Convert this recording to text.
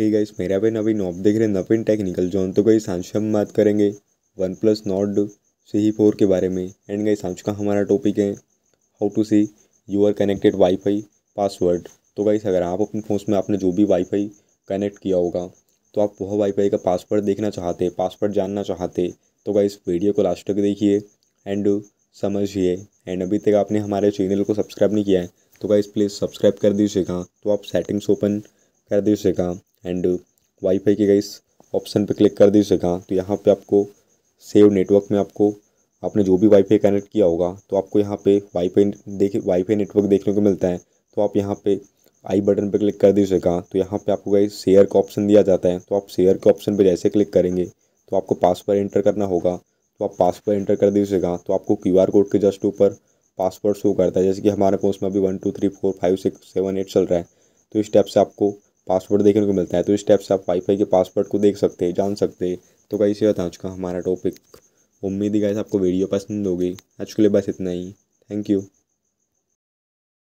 hey guys मेरा भी नवीन आप देख रहे हैं नवीन टेक्निकल जोन तो गई आज हम बात करेंगे OnePlus Nord C E four के बारे में एंड गई आज का हमारा टॉपिक है how to see your connected wifi password तो गाइस अगर आप अपने फ़ोन में आपने जो भी वाईफाई कनेक्ट किया होगा तो आप वह वाईफाई का पासवर्ड देखना चाहते पासवर्ड जानना चाहते तो गाइस वीडियो को लास्ट तक देखिए एंड समझिए एंड अभी तक आपने हमारे चैनल को सब्सक्राइब नहीं किया है तो गाइस प्लीज़ सब्सक्राइब कर दीजिएगा तो आप सेटिंग्स ओपन कर दीजिएगा एंड वाईफाई के गई ऑप्शन पे क्लिक कर दीजिएगा तो यहाँ पे आपको सेव नेटवर्क में आपको आपने जो भी वाईफाई कनेक्ट किया होगा तो आपको यहाँ पे वाईफाई देख वाईफाई नेटवर्क देखने को मिलता है तो आप यहाँ पे आई बटन पर क्लिक कर दीजिएगा तो यहाँ पे आपको गई शेयर का ऑप्शन दिया जाता है तो आप शेयर के ऑप्शन पर जैसे क्लिक करेंगे तो आपको पासवर्ड एंटर करना होगा तो आप पासवर्ड एंटर कर दीजिएगा तो आपको क्यू कोड के जस्ट ऊपर पासवर्ड शो करता है जैसे कि हमारे पास में अभी one two three four five six seven eight चल रहा है तो इस स्टेप से आपको पासवर्ड देखने को मिलता है तो इस टाइप से आप वाईफाई के पासवर्ड को देख सकते हैं जान सकते हैं तो कैसे होता है आज का हमारा टॉपिक उम्मीद ही गाइस आपको वीडियो पसंद होगी आज के लिए बस इतना ही थैंक यू